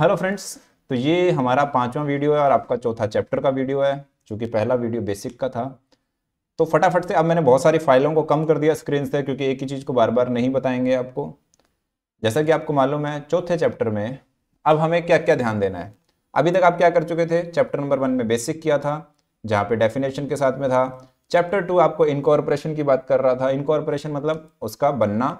hello friends तो ये हमारा पांचवा वीडियो है और आपका चौथा चैप्टर का वीडियो है क्योंकि पहला वीडियो बेसिक का था तो फटाफट से अब मैंने बहुत सारी फाइलों को कम कर दिया स्क्रीन से क्योंकि एक ही चीज़ को बार बार नहीं बताएंगे आपको जैसा कि आपको मालूम है चौथे चैप्टर में अब हमें क्या क्या ध्यान देना है अभी तक आप क्या कर चुके थे चैप्टर नंबर वन में बेसिक किया था जहाँ पे डेफिनेशन के साथ में था चैप्टर टू आपको इनकॉर्पोरेशन की बात कर रहा था इनकॉर्पोरेशन मतलब उसका बनना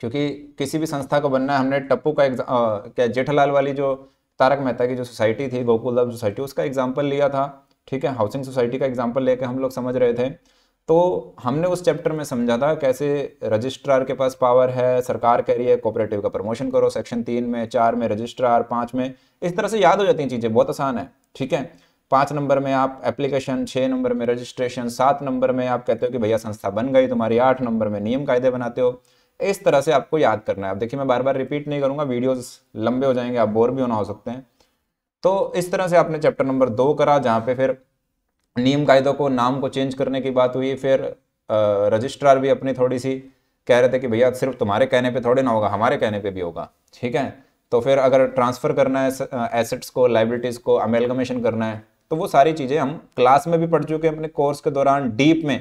क्योंकि किसी भी संस्था को बनना है हमने टप्पू का एग्जाम क्या जेठालाल वाली जो तारक मेहता की जो सोसाइटी थी गोकुल सोसाइटी उसका एग्जाम्पल लिया था ठीक है हाउसिंग सोसाइटी का एग्जाम्पल लेके हम लोग समझ रहे थे तो हमने उस चैप्टर में समझा था कैसे रजिस्ट्रार के पास पावर है सरकार कह रही है कोऑपरेटिव का प्रमोशन करो सेक्शन तीन में चार में रजिस्ट्रार पाँच में इस तरह से याद हो जाती हैं चीज़ें बहुत आसान है ठीक है पाँच नंबर में आप एप्लीकेशन छः नंबर में रजिस्ट्रेशन सात नंबर में आप कहते हो कि भैया संस्था बन गई तुम्हारी आठ नंबर में नियम कायदे बनाते हो इस तरह से आपको याद करना है अब देखिए मैं बार बार रिपीट नहीं करूंगा वीडियोस लंबे हो जाएंगे आप बोर भी होना हो सकते हैं तो इस तरह से आपने चैप्टर नंबर दो करा जहाँ पे फिर नियम कायदों को नाम को चेंज करने की बात हुई फिर रजिस्ट्रार भी अपनी थोड़ी सी कह रहे थे कि भैया सिर्फ तुम्हारे कहने पे थोड़े ना होगा हमारे कहने पे भी होगा ठीक है तो फिर अगर ट्रांसफ़र करना है एसेट्स को लाइब्रिटीज को अमेलगमेशन करना है तो वो सारी चीज़ें हम क्लास में भी पढ़ चुके हैं अपने कोर्स के दौरान डीप में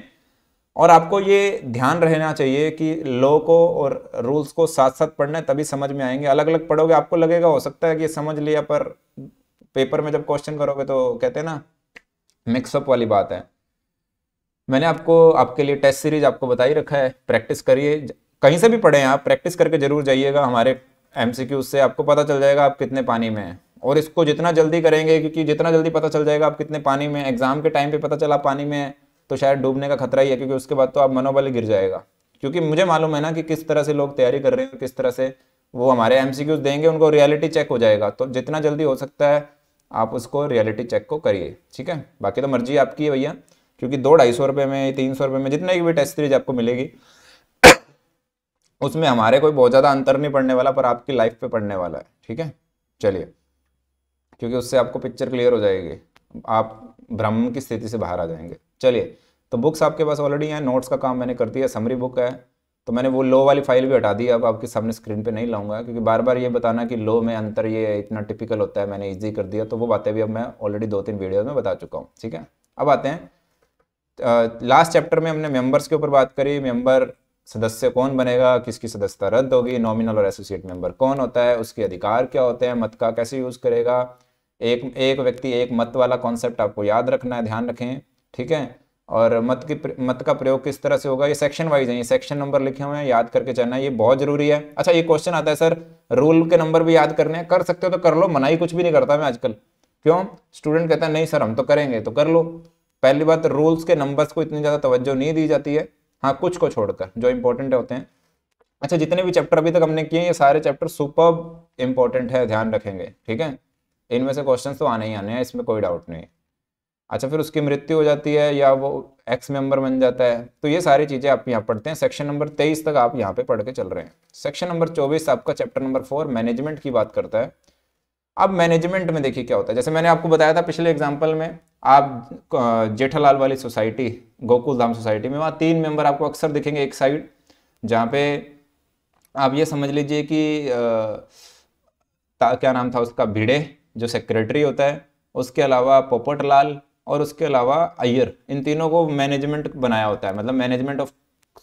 और आपको ये ध्यान रहना चाहिए कि लॉ को और रूल्स को साथ साथ पढ़ना है तभी समझ में आएंगे अलग अलग पढ़ोगे आपको लगेगा हो सकता है कि समझ लिया पर पेपर में जब क्वेश्चन करोगे तो कहते हैं ना मिक्सअप वाली बात है मैंने आपको आपके लिए टेस्ट सीरीज आपको बता ही रखा है प्रैक्टिस करिए कहीं से भी पढ़े आप प्रैक्टिस करके जरूर जाइएगा हमारे एम से आपको पता चल जाएगा आप कितने पानी में हैं और इसको जितना जल्दी करेंगे क्योंकि जितना जल्दी पता चल जाएगा आप कितने पानी में एग्जाम के टाइम पे पता चला पानी में तो शायद डूबने का खतरा ही है क्योंकि उसके बाद तो आप मनोबल गिर जाएगा क्योंकि मुझे मालूम है ना कि किस तरह से लोग तैयारी कर रहे हैं और किस तरह से वो हमारे एम देंगे उनको रियलिटी चेक हो जाएगा तो जितना जल्दी हो सकता है आप उसको रियलिटी चेक को करिए ठीक है बाकी तो मर्जी आपकी है भैया क्योंकि दो ढाई सौ रुपये में तीन सौ रुपये में जितने की भी टेस्ट सीरीज आपको मिलेगी उसमें हमारे कोई बहुत ज़्यादा अंतर नहीं पड़ने वाला पर आपकी लाइफ पे पड़ने वाला है ठीक है चलिए क्योंकि उससे आपको पिक्चर क्लियर हो जाएगी आप भ्रम की स्थिति से बाहर आ जाएंगे चलिए तो बुक्स आपके पास ऑलरेडी हैं नोट्स का काम मैंने कर दिया समरी बुक है तो मैंने वो लो वाली फाइल भी हटा दी अब आपके सामने स्क्रीन पे नहीं लाऊंगा क्योंकि बार बार ये बताना कि लो में अंतर ये इतना टिपिकल होता है मैंने ईजी कर दिया तो वो बातें भी अब मैं ऑलरेडी दो तीन वीडियो में बता चुका हूँ ठीक है अब आते हैं लास्ट चैप्टर में हमने मेम्बर्स के ऊपर बात करी मेम्बर सदस्य कौन बनेगा किसकी सदस्यता रद्द होगी नॉमिनल और एसोसिएट मेंबर कौन होता है उसके अधिकार क्या होते हैं मत का कैसे यूज़ करेगा एक एक व्यक्ति एक मत वाला कॉन्सेप्ट आपको याद रखना है ध्यान रखें ठीक है और मत की मत का प्रयोग किस तरह से होगा ये सेक्शन वाइज है ये सेक्शन नंबर लिखे हुए हैं याद करके चलना ये बहुत जरूरी है अच्छा ये क्वेश्चन आता है सर रूल के नंबर भी याद करने हैं कर सकते हो तो कर लो मनाई कुछ भी नहीं करता मैं आजकल क्यों स्टूडेंट कहता है नहीं सर हम तो करेंगे तो कर लो पहली बात रूल्स के नंबर्स को इतनी ज़्यादा तवज्जो नहीं दी जाती है हाँ कुछ को छोड़कर जो इंपॉर्टेंट होते हैं अच्छा जितने भी चैप्टर अभी तक हमने किए ये सारे चैप्टर सुपर इंपॉर्टेंट है ध्यान रखेंगे ठीक है इनमें से क्वेश्चन तो आने ही आने हैं इसमें कोई डाउट नहीं है अच्छा फिर उसकी मृत्यु हो जाती है या वो एक्स मेंबर बन जाता है तो ये सारी चीज़ें आप यहाँ पढ़ते हैं सेक्शन नंबर तेईस तक आप यहाँ पे पढ़ के चल रहे हैं सेक्शन नंबर चौबीस आपका चैप्टर नंबर फोर मैनेजमेंट की बात करता है अब मैनेजमेंट में देखिए क्या होता है जैसे मैंने आपको बताया था पिछले एग्जाम्पल में आप जेठालाल वाली सोसाइटी गोकुल धाम सोसाइटी में वहाँ तीन मेंबर आपको अक्सर दिखेंगे एक साइड जहाँ पे आप ये समझ लीजिए कि क्या नाम था उसका भिड़े जो सेक्रेटरी होता है उसके अलावा पोपटलाल और उसके अलावा अयर इन तीनों को मैनेजमेंट बनाया होता है मतलब मैनेजमेंट ऑफ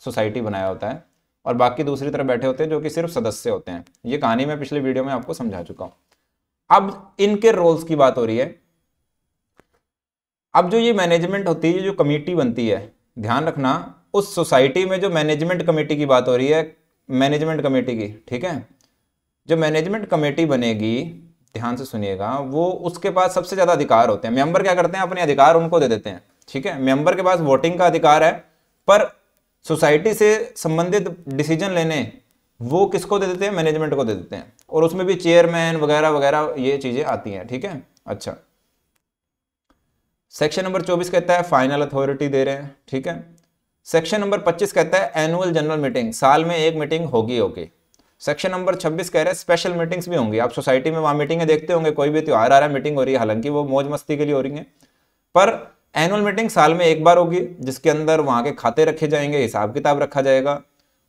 सोसाइटी बनाया होता है और बाकी दूसरी तरफ बैठे होते हैं जो कि सिर्फ सदस्य होते हैं ये कहानी मैं पिछले वीडियो में आपको समझा चुका हूं अब इनके रोल्स की बात हो रही है अब जो ये मैनेजमेंट होती है जो कमेटी बनती है ध्यान रखना उस सोसाइटी में जो मैनेजमेंट कमेटी की बात हो रही है मैनेजमेंट कमेटी की ठीक है जो मैनेजमेंट कमेटी बनेगी ध्यान से सुनिएगा वो उसके पास सबसे ज़्यादा अधिकार होते हैं मेंबर क्या करते हैं अपने अधिकार उनको दे देते हैं ठीक है मेंबर के पास वोटिंग का अधिकार है पर सोसाइटी से संबंधित डिसीजन लेने वो किसको दे देते हैं मैनेजमेंट को दे देते हैं और उसमें भी चेयरमैन वगैरह वगैरह ये चीज़ें आती हैं ठीक है अच्छा सेक्शन नंबर 24 कहता है फाइनल अथॉरिटी दे रहे हैं ठीक है सेक्शन नंबर 25 कहता है एनुअल जनरल मीटिंग साल में एक मीटिंग होगी होगी सेक्शन नंबर 26 कह रहे हैं स्पेशल मीटिंग्स भी होंगी आप सोसाइटी में वहाँ मीटिंग देखते होंगे कोई भी त्यौहार आ रहा है मीटिंग हो रही है हालांकि वो मौज मस्ती के लिए हो रही है पर एनुअल मीटिंग साल में एक बार होगी जिसके अंदर वहां के खाते रखे जाएंगे हिसाब किताब रखा जाएगा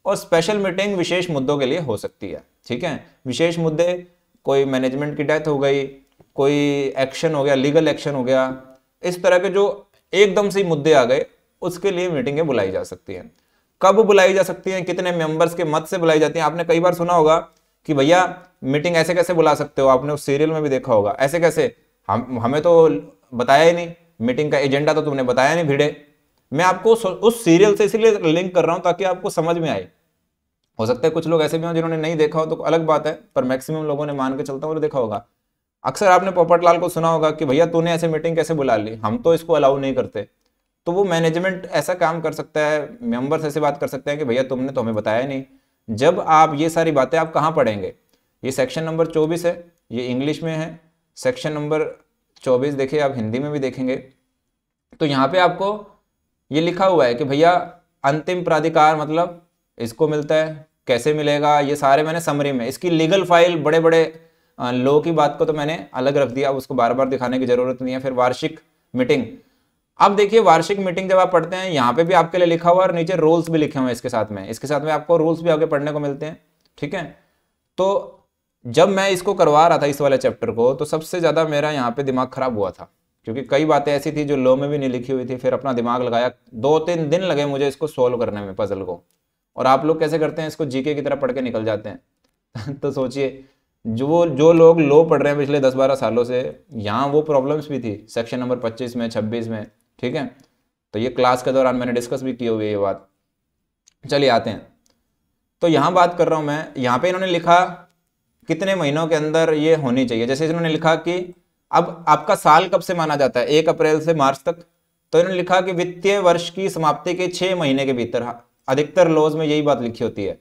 और स्पेशल मीटिंग विशेष मुद्दों के लिए हो सकती है ठीक है विशेष मुद्दे कोई मैनेजमेंट की डेथ हो गई कोई एक्शन हो गया लीगल एक्शन हो गया इस तरह के जो एकदम से मुद्दे आ गए उसके लिए मीटिंगें बुलाई जा सकती हैं कब बुलाई जा सकती है कितने मेंबर्स के मत से बुलाई जाती है आपने कई बार सुना होगा कि भैया मीटिंग ऐसे कैसे बुला सकते हो आपने उस सीरियल में भी देखा होगा ऐसे कैसे हम हमें तो बताया ही नहीं मीटिंग का एजेंडा तो तुमने बताया नहीं भिड़े मैं आपको उस सीरियल से इसलिए लिंक कर रहा हूं ताकि आपको समझ में आए हो सकता है कुछ लोग ऐसे भी हों जिन्होंने नहीं देखा हो तो अलग बात है पर मैक्सिमम लोगों ने मान के चलता हूँ देखा होगा अक्सर आपने लाल को सुना होगा कि भैया तूने ऐसे मीटिंग कैसे बुला ली हम तो इसको अलाउ नहीं करते तो वो मैनेजमेंट ऐसा काम कर सकता है मेंबर्स ऐसे बात कर सकते हैं कि भैया तुमने तो हमें बताया नहीं जब आप ये सारी बातें आप कहाँ पढ़ेंगे ये सेक्शन नंबर चौबीस है ये इंग्लिश में है सेक्शन नंबर चौबीस देखिए आप हिंदी में भी देखेंगे तो यहाँ पे आपको ये लिखा हुआ है कि भैया अंतिम प्राधिकार मतलब इसको मिलता है कैसे मिलेगा ये सारे मैंने समरी में इसकी लीगल फाइल बड़े बड़े लॉ की बात को तो मैंने अलग रख दिया उसको बार बार दिखाने की जरूरत नहीं है फिर वार्षिक मीटिंग अब देखिए वार्षिक मीटिंग जब आप पढ़ते हैं यहाँ पे भी आपके लिए लिखा हुआ और नीचे रोल्स भी लिखे हुए हैं इसके साथ में इसके साथ में आपको रोल्स भी आगे पढ़ने को मिलते हैं ठीक है तो जब मैं इसको करवा रहा था इस वाले चैप्टर को तो सबसे ज़्यादा मेरा यहाँ पे दिमाग खराब हुआ था क्योंकि कई बातें ऐसी थी जो लो में भी नहीं लिखी हुई थी फिर अपना दिमाग लगाया दो तीन दिन लगे मुझे इसको सोल्व करने में पजल को और आप लोग कैसे करते हैं इसको जीके की तरह पढ़ के निकल जाते हैं तो सोचिए जो जो लोग लो पढ़ रहे हैं पिछले दस बारह सालों से यहाँ वो प्रॉब्लम्स भी थी सेक्शन नंबर पच्चीस में छब्बीस में ठीक है तो ये क्लास के दौरान मैंने डिस्कस भी की हुई ये बात चलिए आते हैं तो यहां बात कर रहा हूं मैं यहां पे इन्होंने लिखा कितने महीनों के अंदर ये होनी चाहिए जैसे इन्होंने लिखा कि अब आपका साल कब से माना जाता है एक अप्रैल से मार्च तक तो इन्होंने लिखा कि वित्तीय वर्ष की समाप्ति के छह महीने के भीतर अधिकतर लॉज में यही बात लिखी होती है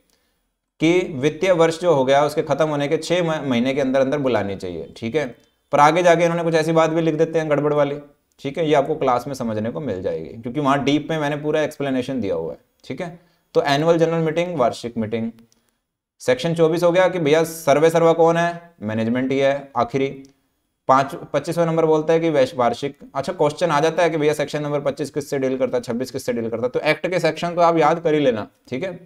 कि वित्तीय वर्ष जो हो गया उसके खत्म होने के छह महीने के अंदर अंदर बुलानी चाहिए ठीक है पर आगे जाके इन्होंने कुछ ऐसी बात भी लिख देते हैं गड़बड़ वाली ठीक है ये आपको क्लास में समझने को मिल जाएगी क्योंकि वहां डीप में मैंने पूरा एक्सप्लेनेशन दिया हुआ है ठीक है तो एनुअल जनरल मीटिंग वार्षिक मीटिंग सेक्शन चौबीस हो गया कि भैया सर्वे सर्वा कौन है मैनेजमेंट ही है आखिरी पांच पच्चीसवा नंबर बोलता है कि वार्षिक अच्छा क्वेश्चन आ जाता है कि भैया सेक्शन नंबर पच्चीस किससे डील करता है छब्बीस किससे डील करता है तो एक्ट के सेक्शन को आप याद कर ही लेना ठीक है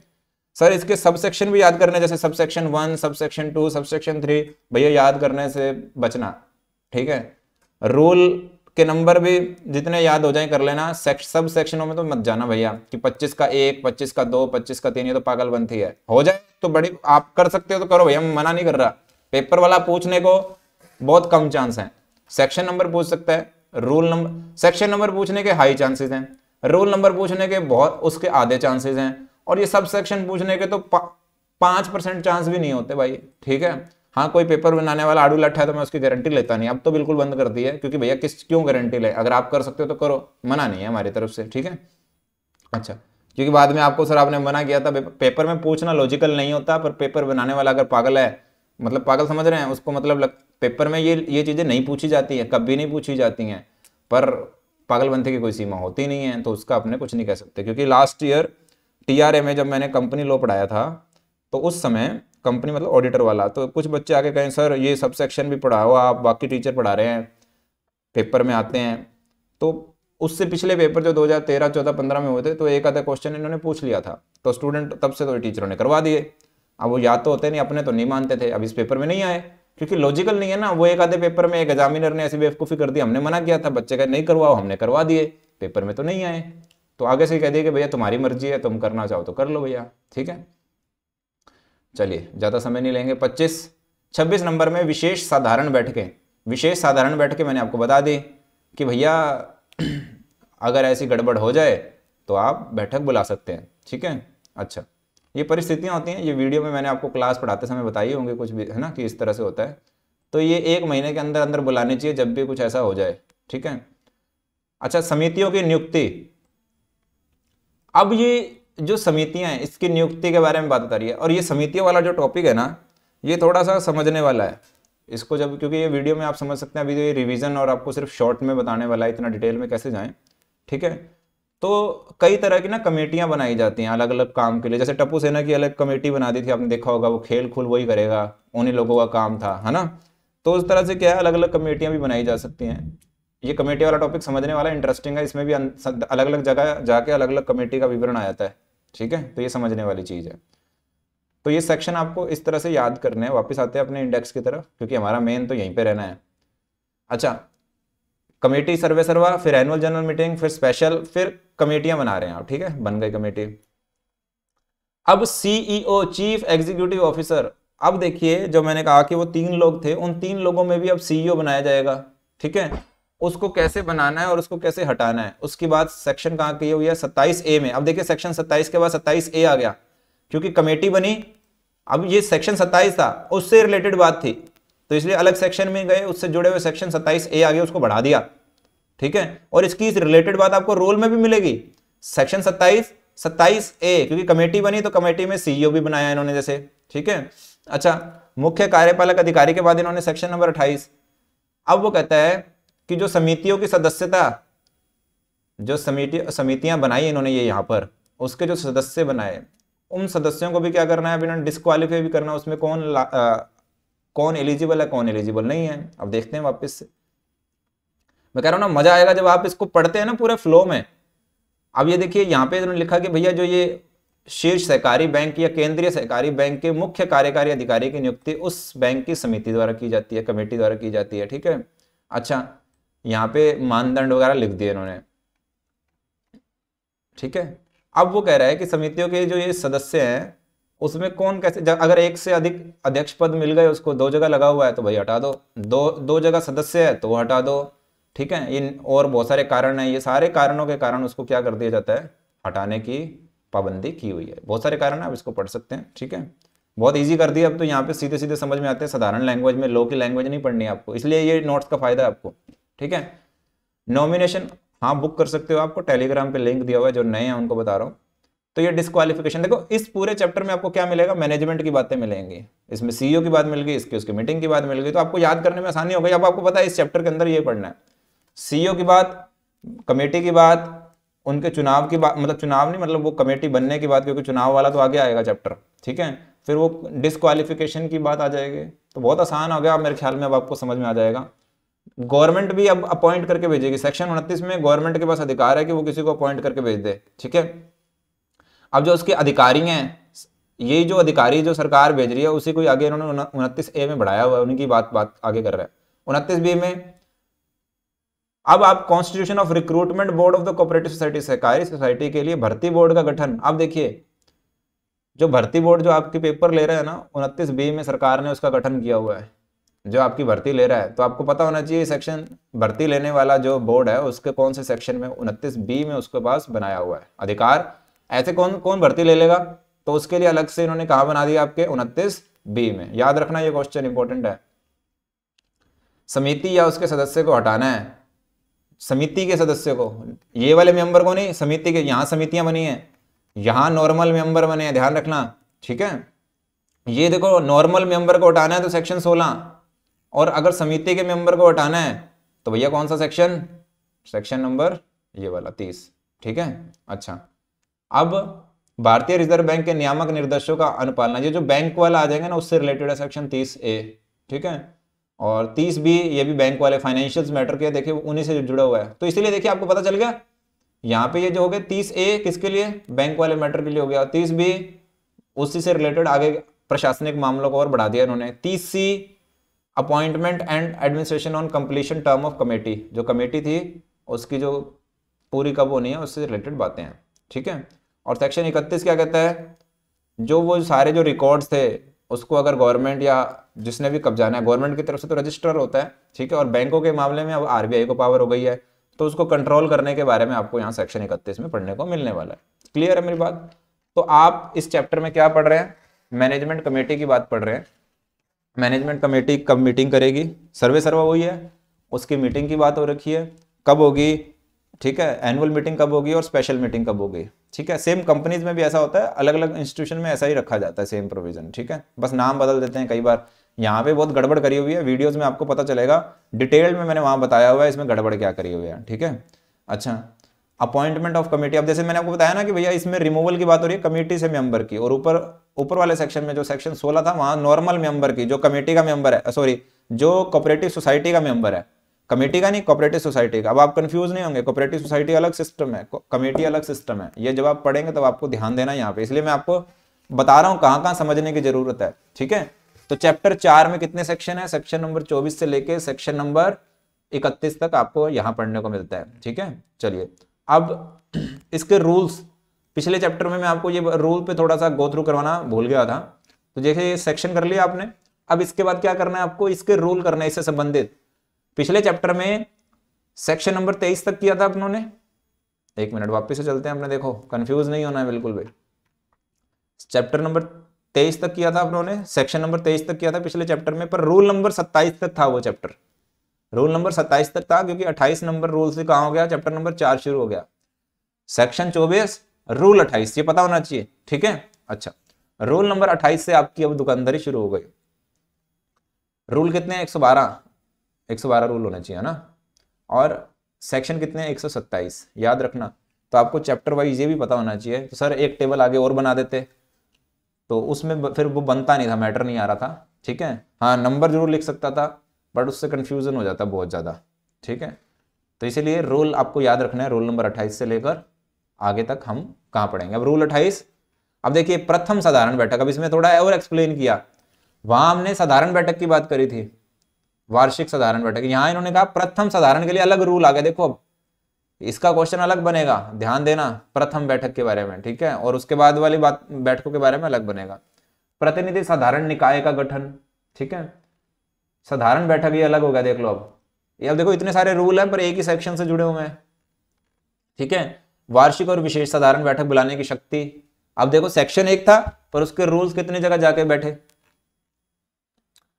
सर इसके सब सेक्शन भी याद करने जैसे sub section one sub section two sub section three भैया याद करने से बचना ठीक है रूल के नंबर भी जितने याद हो जाए कर लेना सब सेक्शनों में तो मत जाना भैया कि 25 का एक 25 का दो 25 का तीन ये तो पागलबंदी है हो जाए तो बड़ी आप कर सकते हो तो करो भैया मना नहीं कर रहा पेपर वाला पूछने को बहुत कम चांस है सेक्शन नंबर पूछ सकता है रूल नंबर सेक्शन नंबर पूछने के हाई चांसेस हैं रूल नंबर पूछने के बहुत उसके आधे चांसेस हैं और ये सब सेक्शन पूछने के तो पा, परसेंट चांस भी नहीं होते भाई ठीक है हाँ कोई पेपर बनाने वाला आड़ू लट्ठा है तो मैं उसकी गारंटी लेता नहीं अब तो बिल्कुल बंद कर दी है क्योंकि भैया किस क्यों गारंटी ले अगर आप कर सकते हो तो करो मना नहीं है हमारी तरफ से ठीक है अच्छा क्योंकि बाद में आपको सर आपने मना किया था पेपर में पूछना लॉजिकल नहीं होता पर पेपर बनाने वाला अगर पागल है मतलब पागल समझ रहे हैं उसको मतलब लग, पेपर में ये ये चीज़ें नहीं पूछी जाती हैं कभी नहीं पूछी जाती हैं पर पागलबंदी की कोई सीमा होती नहीं है तो उसका अपने कुछ नहीं कह सकते क्योंकि लास्ट ईयर टी में जब मैंने कंपनी लो पढ़ाया था तो उस समय कंपनी मतलब ऑडिटर वाला तो कुछ बच्चे आके कहें सर ये सब सेक्शन भी पढ़ाओ आप बाकी टीचर पढ़ा रहे हैं पेपर में आते हैं तो उससे पिछले पेपर जो 2013 14 15 में हुए थे तो एक आधा क्वेश्चन इन्होंने पूछ लिया था तो स्टूडेंट तब से तो टीचरों ने करवा दिए अब वो याद तो होते नहीं अपने तो नहीं मानते थे अब इस पेपर में नहीं आए क्योंकि लॉजिकल नहीं है ना वो एक आधे पेपर में एक एग्जामिनर ने ऐसी बेवकूफ़ी कर दी हमने मना किया था बच्चे का नहीं करवाओ हमने करवा दिए पेपर में तो नहीं आए तो आगे से कह दिए कि भैया तुम्हारी मर्जी है तुम करना चाहो तो कर लो भैया ठीक है चलिए ज़्यादा समय नहीं लेंगे पच्चीस छब्बीस नंबर में विशेष साधारण बैठकें विशेष साधारण बैठकें मैंने आपको बता दी कि भैया अगर ऐसी गड़बड़ हो जाए तो आप बैठक बुला सकते हैं ठीक है अच्छा ये परिस्थितियां होती हैं ये वीडियो में मैंने आपको क्लास पढ़ाते समय बताई होंगे कुछ भी है ना कि इस तरह से होता है तो ये एक महीने के अंदर अंदर बुलानी चाहिए जब भी कुछ ऐसा हो जाए ठीक है अच्छा समितियों की नियुक्ति अब ये जो समितियां हैं इसकी नियुक्ति के बारे में बात करिए और ये समितियों वाला जो टॉपिक है ना ये थोड़ा सा समझने वाला है इसको जब क्योंकि ये वीडियो में आप समझ सकते हैं अभी तो ये रिवीजन और आपको सिर्फ शॉर्ट में बताने वाला है इतना डिटेल में कैसे जाएं ठीक है तो कई तरह की ना कमेटियां बनाई जाती हैं अलग अलग काम के लिए जैसे टप्पू सेना की अलग कमेटी बना दी थी आपने देखा होगा वो खेल खूल वही करेगा उन्हीं लोगों का काम था है ना तो उस तरह से क्या है अलग अलग कमेटियाँ भी बनाई जा सकती हैं ये कमेटी वाला टॉपिक समझने वाला इंटरेस्टिंग है इसमें भी अलग अलग जगह जाके अलग अलग कमेटी का विवरण आ जाता है ठीक है तो ये समझने वाली चीज़ है तो ये सेक्शन आपको इस तरह से याद करने हैं वापस आते हैं अपने इंडेक्स की तरफ क्योंकि हमारा मेन तो यहीं पे रहना है अच्छा कमेटी सर्वे सर्वा फिर एनुअल जनरल मीटिंग फिर स्पेशल फिर कमेटियां बना रहे हैं आप ठीक है बन गई कमेटी अब सीईओ चीफ एग्जीक्यूटिव ऑफिसर अब देखिए जो मैंने कहा कि वो तीन लोग थे उन तीन लोगों में भी अब सीईओ e बनाया जाएगा ठीक है उसको कैसे बनाना है और उसको कैसे हटाना है उसके बाद सेक्शन कहाँ की हुई है सत्ताईस ए में अब देखिए सेक्शन सत्ताईस के बाद सत्ताईस ए आ गया क्योंकि कमेटी बनी अब ये सेक्शन सत्ताईस था उससे रिलेटेड बात थी तो इसलिए अलग सेक्शन में गए उससे जुड़े हुए सेक्शन सत्ताईस ए आ गया उसको बढ़ा दिया ठीक है और इसकी रिलेटेड बात आपको रोल में भी मिलेगी सेक्शन सत्ताईस सत्ताईस ए क्योंकि कमेटी बनी तो कमेटी में सीईओ e भी बनाया इन्होंने जैसे ठीक है अच्छा मुख्य कार्यपालक अधिकारी के बाद इन्होंने सेक्शन नंबर अट्ठाईस अब वो कहता है कि जो समितियों की सदस्यता जो समिति समितियां बनाई इन्होंने ये यहाँ पर उसके जो सदस्य बनाए उन सदस्यों को भी क्या करना है इन्होंने डिस्कालीफाई भी करना उसमें कौन आ, कौन एलिजिबल है कौन एलिजिबल नहीं है अब देखते हैं वापस से मैं कह रहा हूँ ना मजा आएगा जब आप इसको पढ़ते हैं ना पूरे फ्लो में अब ये देखिए यहाँ पे इन्होंने लिखा कि भैया जो ये शीर्ष सहकारी बैंक या केंद्रीय सहकारी बैंक के मुख्य कार्यकारी अधिकारी की नियुक्ति उस बैंक की समिति द्वारा की जाती है कमेटी द्वारा की जाती है ठीक है अच्छा यहाँ पे मानदंड वगैरह लिख दिए इन्होंने ठीक है अब वो कह रहा है कि समितियों के जो ये सदस्य हैं उसमें कौन कैसे अगर एक से अधिक अध्यक्ष पद मिल गए उसको दो जगह लगा हुआ है तो भाई हटा दो दो दो जगह सदस्य है तो वो हटा दो ठीक है इन और बहुत सारे कारण हैं ये सारे कारणों के कारण उसको क्या कर दिया जाता है हटाने की पाबंदी की हुई है बहुत सारे कारण आप इसको पढ़ सकते हैं ठीक है बहुत इजी कर दिया अब तो यहाँ पे सीधे सीधे समझ में आते हैं साधारण लैंग्वेज में लो की लैंग्वेज नहीं पढ़नी आपको इसलिए ये नोट्स का फायदा है आपको ठीक है नॉमिनेशन हाँ बुक कर सकते हो आपको टेलीग्राम पे लिंक दिया हुआ है जो नए हैं उनको बता रहा हूँ तो ये डिस्कालिफिकेशन देखो इस पूरे चैप्टर में आपको क्या मिलेगा मैनेजमेंट की बातें मिलेंगी इसमें सीईओ की बात मिल गई इसकी उसकी मीटिंग की बात मिल गई तो आपको याद करने में आसानी हो गई अब आपको पता है इस चैप्टर के अंदर ये पढ़ना है सीईओ की बात कमेटी की बात उनके चुनाव की बात मतलब चुनाव नहीं मतलब वो कमेटी बनने की बात क्योंकि चुनाव वाला तो आगे आएगा चैप्टर ठीक है फिर वो डिस्कालिफिकेशन की बात आ जाएगी तो बहुत आसान हो गया मेरे ख्याल में अब आपको समझ में आ जाएगा गवर्नमेंट भी अब अपॉइंट करके भेजेगी सेक्शन उनतीस में गवर्नमेंट के पास अधिकार है कि वो किसी को अपॉइंट करके भेज दे ठीक है अब जो उसके अधिकारी हैं यही जो अधिकारी जो सरकार भेज रही है उसी को आगे इन्होंने उनतीस ए में बढ़ाया हुआ है उनकी बात बात आगे कर रहे हैं उनतीस बी में अब आप constitution of recruitment board of the cooperative society सहकारी सोसाइटी के लिए भर्ती बोर्ड का गठन अब देखिए जो भर्ती बोर्ड जो आपके पेपर ले रहे हैं ना उनतीस बी में सरकार ने उसका गठन किया हुआ है जो आपकी भर्ती ले रहा है तो आपको पता होना चाहिए सेक्शन भर्ती लेने वाला जो बोर्ड है उसके कौन से सेक्शन में उनतीस बी में उसके पास बनाया हुआ है अधिकार ऐसे कौन कौन भर्ती ले लेगा तो उसके लिए अलग से इन्होंने कहा बना दिया आपके उनतीस बी में याद रखना यह क्वेश्चन इंपॉर्टेंट है समिति या उसके सदस्य को हटाना है समिति के सदस्य को ये वाले मेंबर को नहीं समिति के यहां समितियां बनी है यहां नॉर्मल मेंबर बने हैं ध्यान रखना ठीक है ये देखो नॉर्मल मेंबर को हटाना है तो सेक्शन सोलह और अगर समिति के मेंबर को हटाना है तो भैया कौन सा सेक्शन सेक्शन नंबर ये वाला तीस ठीक है अच्छा अब भारतीय रिजर्व बैंक के नियामक निर्देशों का अनुपालना ये जो बैंक वाला आ जाएगा ना उससे रिलेटेड है सेक्शन तीस ए ठीक है और तीस बी ये भी बैंक वाले फाइनेंशियल मैटर के देखिए उन्हीं से जुड़ा हुआ है तो इसीलिए देखिए आपको पता चल गया यहाँ पे ये जो हो गया तीस ए किसके लिए बैंक वाले मैटर के लिए हो गया तीस बी उसी से रिलेटेड आगे प्रशासनिक मामलों को और बढ़ा दिया उन्होंने तीस C appointment and administration on completion term of committee जो कमेटी थी उसकी जो पूरी कब होनी है उससे रिलेटेड बातें हैं ठीक है और सेक्शन इकतीस क्या कहता है जो वो सारे जो रिकॉर्ड्स थे उसको अगर गवर्नमेंट या जिसने भी कब्जाना है गवर्नमेंट की तरफ से तो रजिस्टर होता है ठीक है और बैंकों के मामले में अब आर को पावर हो गई है तो उसको कंट्रोल करने के बारे में आपको यहाँ सेक्शन इकतीस में पढ़ने को मिलने वाला है क्लियर है मेरी बात तो आप इस चैप्टर में क्या पढ़ रहे हैं मैनेजमेंट कमेटी की बात पढ़ रहे हैं मैनेजमेंट कमेटी कब मीटिंग करेगी सर्वे सर्वा हुई है उसकी मीटिंग की बात हो रखी है कब होगी ठीक है एनुअल मीटिंग कब होगी और स्पेशल मीटिंग कब होगी ठीक है सेम कंपनीज में भी ऐसा होता है अलग अलग इंस्टीट्यूशन में ऐसा ही रखा जाता है सेम प्रोविजन ठीक है बस नाम बदल देते हैं कई बार यहाँ पे बहुत गड़बड़ करी हुई है वीडियोज में आपको पता चलेगा डिटेल में मैंने वहाँ बताया हुआ है इसमें गड़बड़ क्या करी हुई है ठीक है अच्छा अपॉइंटमेंट ऑफ कमेटी अब जैसे मैंने आपको बताया ना कि भैया इसमें रिमूवल की बात हो रही है कमेटी से मेंबर की और ऊपर ऊपर वाले सेक्शन में जो सेक्शन 16 था वहां नॉर्मल मेंबर की जो कमेटी का मेंबर है सॉरी जो कॉपरेटिव सोसाइटी का मेंबर है कमेटी का नहीं कॉपरेटिव सोसाइटी का अब आप कंफ्यूज नहीं होंगे कॉपरेटिव सोसाइटी अलग सिस्टम है कमेटी अलग सिस्टम है ये जब आप पढ़ेंगे तब आपको ध्यान देना यहाँ पे इसलिए मैं आपको बता रहा हूँ कहाँ कहाँ समझने की जरूरत है ठीक है तो चैप्टर चार में कितने सेक्शन है सेक्शन नंबर चौबीस से लेके सेक्शन नंबर इकतीस तक आपको यहाँ पढ़ने को मिलता है ठीक है चलिए अब इसके रूल्स पिछले चैप्टर में मैं आपको ये रूल पे थोड़ा सा गो थ्रू करवाना भूल गया था तो जैसे ये सेक्शन कर लिया आपने अब इसके बाद क्या करना है आपको इसके रूल करना है इससे संबंधित पिछले चैप्टर में सेक्शन नंबर तेईस तक किया था अपनों ने एक मिनट वापिस से चलते हैं अपने देखो कंफ्यूज नहीं होना है बिल्कुल भी चैप्टर नंबर तेईस तक किया था अपनों सेक्शन नंबर तेईस तक किया था पिछले चैप्टर में पर रूल नंबर सत्ताईस तक था वो चैप्टर रोल नंबर सत्ताईस तक था क्योंकि अट्ठाईस नंबर रोल से कहा हो गया चैप्टर नंबर चार शुरू हो गया सेक्शन चौबीस रोल अट्ठाईस ये पता होना चाहिए ठीक है अच्छा रोल नंबर अट्ठाईस से आपकी अब दुकानदारी शुरू हो गई रूल कितने एक सौ बारह रूल होना चाहिए ना और सेक्शन कितने सौ सत्ताईस याद रखना तो आपको चैप्टर वाइज ये भी पता होना चाहिए तो सर एक टेबल आगे और बना देते तो उसमें फिर वो बनता नहीं था मैटर नहीं आ रहा था ठीक है हाँ नंबर जरूर लिख सकता था बट उससे कन्फ्यूज़न हो जाता है बहुत ज़्यादा ठीक है तो इसीलिए रूल आपको याद रखना है रूल नंबर अट्ठाईस से लेकर आगे तक हम कहाँ पढ़ेंगे अब रूल अट्ठाईस अब देखिए प्रथम साधारण बैठक अब इसमें थोड़ा और एक्सप्लेन किया वहां हमने साधारण बैठक की बात करी थी वार्षिक साधारण बैठक यहां इन्होंने कहा प्रथम साधारण के लिए अलग रूल आ गया देखो अब इसका क्वेश्चन अलग बनेगा ध्यान देना प्रथम बैठक के बारे में ठीक है और उसके बाद वाली बात बैठकों के बारे में अलग बनेगा प्रतिनिधि साधारण निकाय का गठन ठीक है साधारण बैठक भी अलग होगा देख लो अब ये अब देखो इतने सारे रूल हैं पर एक ही सेक्शन से जुड़े हुए हैं ठीक है वार्षिक और विशेष साधारण बैठक बुलाने की शक्ति अब देखो सेक्शन एक था पर उसके रूल्स कितने जगह जाके बैठे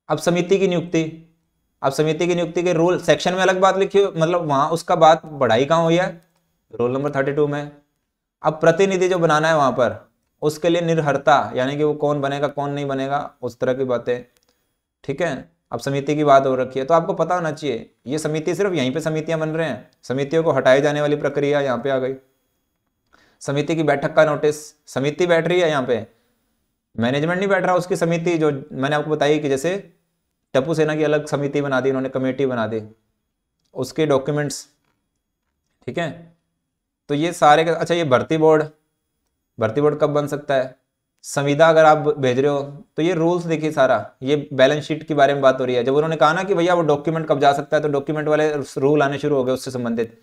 अब समिति की नियुक्ति अब समिति की नियुक्ति के रूल सेक्शन में अलग बात लिखी हुई मतलब वहां उसका बात बढ़ाई कहाँ हुई है रूल नंबर थर्टी टू में अब प्रतिनिधि जो बनाना है वहां पर उसके लिए निर्हरता यानी कि वो कौन बनेगा कौन नहीं बनेगा उस तरह की बातें ठीक है अब समिति की बात हो रखी है तो आपको पता होना चाहिए ये समिति सिर्फ यहीं पे समितियां बन रहे हैं समितियों को हटाए जाने वाली प्रक्रिया यहाँ पे आ गई समिति की बैठक का नोटिस समिति बैठ रही है यहाँ पे मैनेजमेंट नहीं बैठ रहा उसकी समिति जो मैंने आपको बताई कि जैसे टपू सेना की अलग समिति बना दी उन्होंने कमेटी बना दी उसके डॉक्यूमेंट्स ठीक है तो ये सारे अच्छा ये भर्ती बोर्ड भर्ती बोर्ड कब बन सकता है संविदा अगर आप भेज रहे हो तो ये रूल्स देखिए सारा ये बैलेंस शीट के बारे में बात हो रही है जब उन्होंने कहा ना कि भैया वो डॉक्यूमेंट कब जा सकता है तो डॉक्यूमेंट वाले रूल आने शुरू हो गए उससे संबंधित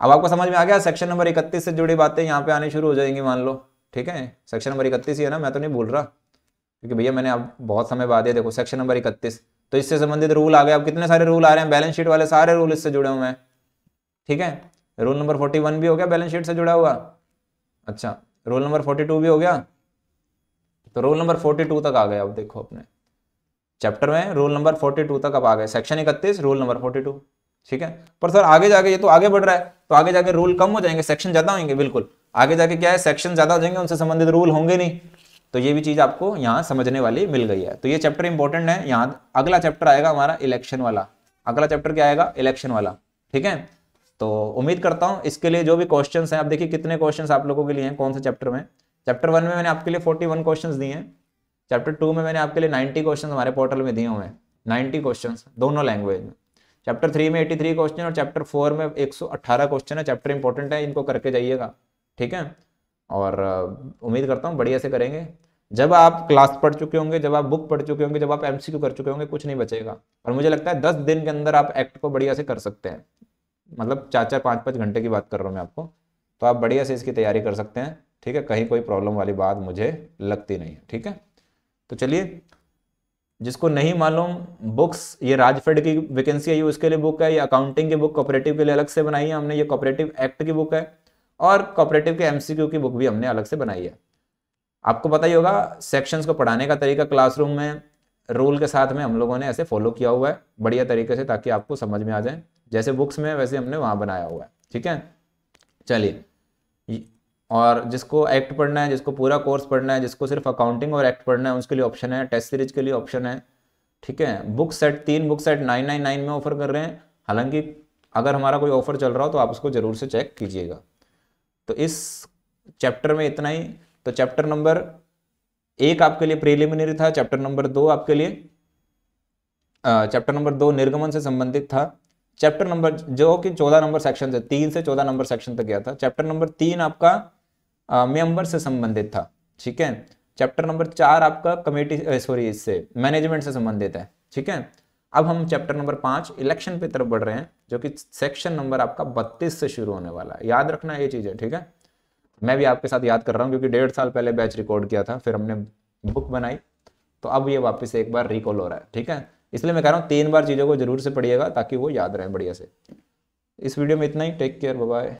अब आपको समझ में आ गया सेक्शन नंबर इकतीस से जुड़ी बातें यहाँ पे आने शुरू हो जाएंगी मान लो ठीक है सेक्शन नंबर इकतीस ही है ना मैं तो नहीं बोल रहा क्योंकि भैया मैंने अब बहुत समय बाद ये देखो सेक्शन नंबर इकतीस तो इससे संबंधित रूल आ गए अब कितने सारे रूल आ रहे हैं बैलेंस शीट वाले सारे रूल इससे जुड़े हुए हैं ठीक है रूल नंबर फोर्टी वन भी हो गया बैलेंस शीट से जुड़ा हुआ अच्छा रूल नंबर फोर्टी टू भी हो गया तो रोल नंबर फोर्टी टू तक आ गए अब देखो अपने चैप्टर में रोल नंबर फोर्टी टू तक अब आ गए सेक्शन इकतीस रोल नंबर फोर्टी टू ठीक है पर सर आगे जाके ये तो आगे बढ़ रहा है तो आगे जाके रूल कम हो जाएंगे सेक्शन ज्यादा होंगे बिल्कुल आगे जाके क्या है सेक्शन ज्यादा हो जाएंगे उनसे संबंधित रूल होंगे नहीं तो ये भी चीज आपको यहाँ समझने वाली मिल गई है तो ये चैप्टर इंपॉर्टेंट है यहाँ अगला चैप्टर आएगा हमारा इलेक्शन वाला अगला चैप्टर क्या आएगा इलेक्शन वाला ठीक है तो उम्मीद करता हूँ इसके लिए जो भी क्वेश्चन हैं आप देखिए कितने क्वेश्चन आप लोगों के लिए हैं कौन से चैप्टर में चैप्टर वन में मैंने आपके लिए फोर्टी वन क्वेश्चन दिए हैं चैप्टर टू में मैंने आपके लिए नाइन्टी क्वेश्चन हमारे पोर्टल में दिए हुए हैं नाइन्टी क्वेश्चन दोनों लैंग्वेज में चैप्टर थ्री में एटी थ्री क्वेश्चन और चैप्टर फोर में एक सौ अट्ठारह क्वेश्चन है चैप्टर इंपॉर्टेंट है इनको करके जाइएगा ठीक है और उम्मीद करता हूँ बढ़िया से करेंगे जब आप क्लास पढ़ चुके होंगे जब आप बुक पढ़ चुके होंगे जब आप एमसीक्यू कर चुके होंगे कुछ नहीं बचेगा और मुझे लगता है दस दिन के अंदर आप एक्ट को बढ़िया से कर सकते हैं मतलब चार चार पाँच पाँच घंटे की बात कर रहा हूँ मैं आपको तो आप बढ़िया से इसकी तैयारी कर सकते हैं ठीक है कहीं कोई प्रॉब्लम वाली बात मुझे लगती नहीं है ठीक है तो चलिए जिसको नहीं मालूम बुक्स ये राजफेड की वैकेंसी है ये उसके लिए बुक है या अकाउंटिंग की बुक कॉपरेटिव के लिए अलग से बनाई है हमने ये कॉपरेटिव एक्ट की बुक है और कॉपरेटिव के एमसीक्यू की बुक भी हमने अलग से बनाई है आपको पता ही होगा सेक्शंस को पढ़ाने का तरीका क्लासरूम में रूल के साथ में हम लोगों ने ऐसे फॉलो किया हुआ है बढ़िया तरीके से ताकि आपको समझ में आ जाए जैसे बुक्स में वैसे हमने वहाँ बनाया हुआ है ठीक है चलिए और जिसको एक्ट पढ़ना है जिसको पूरा कोर्स पढ़ना है जिसको सिर्फ अकाउंटिंग और एक्ट पढ़ना है उसके लिए ऑप्शन है टेस्ट सीरीज के लिए ऑप्शन है ठीक है बुक सेट तीन book set nine nine nine में ऑफर कर रहे हैं हालांकि अगर हमारा कोई ऑफर चल रहा हो तो आप उसको ज़रूर से चेक कीजिएगा तो इस चैप्टर में इतना ही तो चैप्टर नंबर एक आपके लिए प्रीलिमिनरी था चैप्टर नंबर दो आपके लिए चैप्टर नंबर दो निर्गमन से संबंधित था चैप्टर नंबर जो कि चौदह नंबर सेक्शन से तीन से चौदह नंबर सेक्शन तक गया था चैप्टर नंबर तीन आपका मेंबर से संबंधित था ठीक है चैप्टर नंबर चार आपका कमेटी सॉरी इससे मैनेजमेंट से संबंधित है ठीक है अब हम चैप्टर नंबर पांच इलेक्शन पे तरफ बढ़ रहे हैं जो कि सेक्शन नंबर आपका बत्तीस से शुरू होने वाला है याद रखना ये चीज़ है ठीक है मैं भी आपके साथ याद कर रहा हूँ क्योंकि डेढ़ साल पहले बैच रिकॉर्ड किया था फिर हमने बुक बनाई तो अब ये वापस एक बार रिकॉल हो रहा है ठीक है इसलिए मैं कह रहा हूँ तीन बार चीज़ों को जरूर से पढ़िएगा ताकि वो याद रहे बढ़िया से इस वीडियो में इतना ही टेक केयर बाय